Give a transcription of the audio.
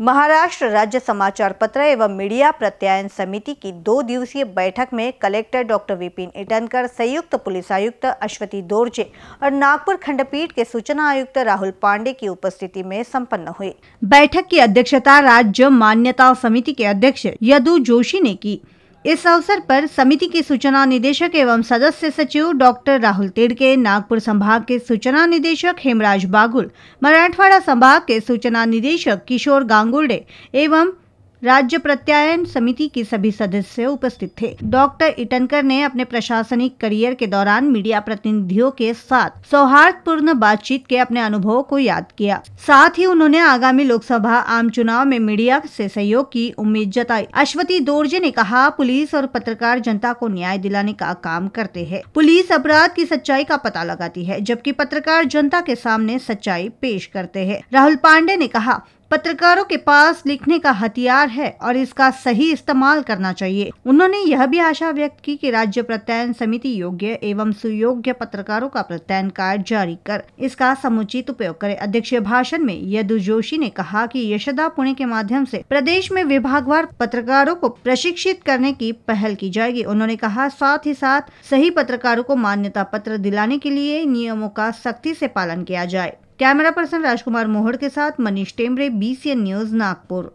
महाराष्ट्र राज्य समाचार पत्र एवं मीडिया प्रत्यायन समिति की दो दिवसीय बैठक में कलेक्टर डॉक्टर विपिन इटनकर संयुक्त पुलिस आयुक्त अश्वती दोरजे और नागपुर खंडपीठ के सूचना आयुक्त राहुल पांडे की उपस्थिति में संपन्न हुई बैठक की अध्यक्षता राज्य मान्यता समिति के अध्यक्ष यदु जोशी ने की इस अवसर पर समिति के सूचना निदेशक एवं सदस्य सचिव डॉक्टर राहुल तिड़के नागपुर संभाग के सूचना निदेशक हेमराज बागुल मराठवाड़ा संभाग के सूचना निदेशक किशोर गांगुर्डे एवं राज्य प्रत्यायन समिति के सभी सदस्य उपस्थित थे डॉक्टर इटनकर ने अपने प्रशासनिक करियर के दौरान मीडिया प्रतिनिधियों के साथ सौहार्दपूर्ण बातचीत के अपने अनुभव को याद किया साथ ही उन्होंने आगामी लोकसभा आम चुनाव में मीडिया से सहयोग की उम्मीद जताई अश्वती दोर्जे ने कहा पुलिस और पत्रकार जनता को न्याय दिलाने का काम करते हैं पुलिस अपराध की सच्चाई का पता लगाती है जबकि पत्रकार जनता के सामने सच्चाई पेश करते हैं राहुल पांडे ने कहा पत्रकारों के पास लिखने का हथियार है और इसका सही इस्तेमाल करना चाहिए उन्होंने यह भी आशा व्यक्त की कि राज्य प्रत्यायन समिति योग्य एवं सुयोग्य पत्रकारों का प्रत्यायन कार्ड जारी कर इसका समुचित उपयोग करे अध्यक्षीय भाषण में यदु जोशी ने कहा कि यशोदा पुणे के माध्यम से प्रदेश में विभागवार पत्रकारों को प्रशिक्षित करने की पहल की जाएगी उन्होंने कहा साथ ही साथ सही पत्रकारों को मान्यता पत्र दिलाने के लिए नियमों का सख्ती से पालन किया जाए कैमरा पर्सन राजकुमार मोहड़ के साथ मनीष टेमरे बीसीएन न्यूज़ नागपुर